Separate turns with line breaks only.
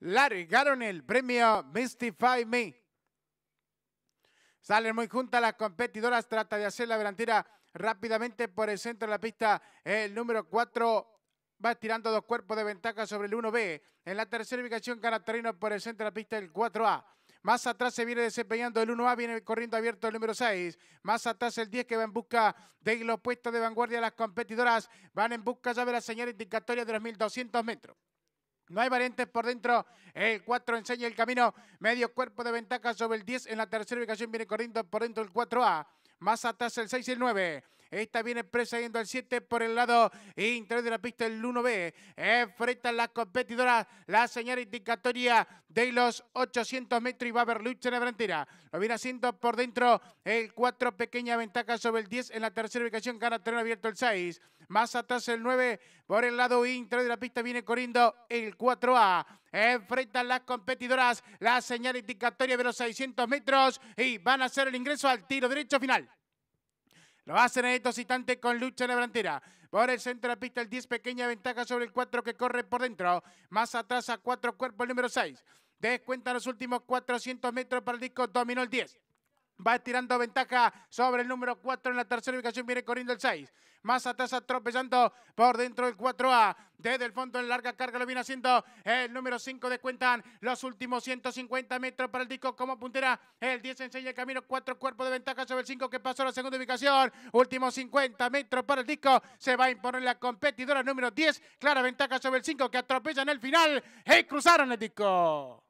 largaron el premio Mystify Me. Salen muy juntas las competidoras, trata de hacer la delantera rápidamente por el centro de la pista. El número 4 va tirando dos cuerpos de ventaja sobre el 1B. En la tercera ubicación gana por el centro de la pista el 4A. Más atrás se viene desempeñando el 1A, viene corriendo abierto el número 6. Más atrás el 10 que va en busca de los puestos de vanguardia. Las competidoras van en busca ya de la señal indicatoria de los 1200 metros. No hay variantes por dentro. El 4 enseña el camino. Medio cuerpo de ventaja sobre el 10. En la tercera ubicación viene corriendo por dentro el 4A. Más atrás el 6 y el 9. Esta viene presa yendo al 7 por el lado interior de la pista, el 1B. Enfrentan las competidoras la señal indicatoria de los 800 metros y va a haber lucha en la frontera. Lo viene haciendo por dentro el 4, pequeña ventaja sobre el 10 en la tercera ubicación. Gana terreno abierto el 6. Más atrás el 9 por el lado interior de la pista viene corriendo el 4A. Enfrentan las competidoras la señal indicatoria de los 600 metros y van a hacer el ingreso al tiro derecho final. Lo hacen en estos instantes con lucha en la delantera. Por el centro de la pista, el 10, pequeña ventaja sobre el 4 que corre por dentro. Más atrás a 4 cuerpos, el número 6. Descuentan los últimos 400 metros para el disco, dominó el 10. Va tirando ventaja sobre el número 4 en la tercera ubicación. Viene corriendo el 6. Más atrás atropellando por dentro del 4A. Desde el fondo en larga carga lo viene haciendo el número 5. Descuentan los últimos 150 metros para el disco como puntera. El 10 enseña el camino. Cuatro cuerpos de ventaja sobre el 5 que pasó a la segunda ubicación. Últimos 50 metros para el disco. Se va a imponer la competidora número 10. Clara ventaja sobre el 5 que atropella en el final. Y cruzaron el disco.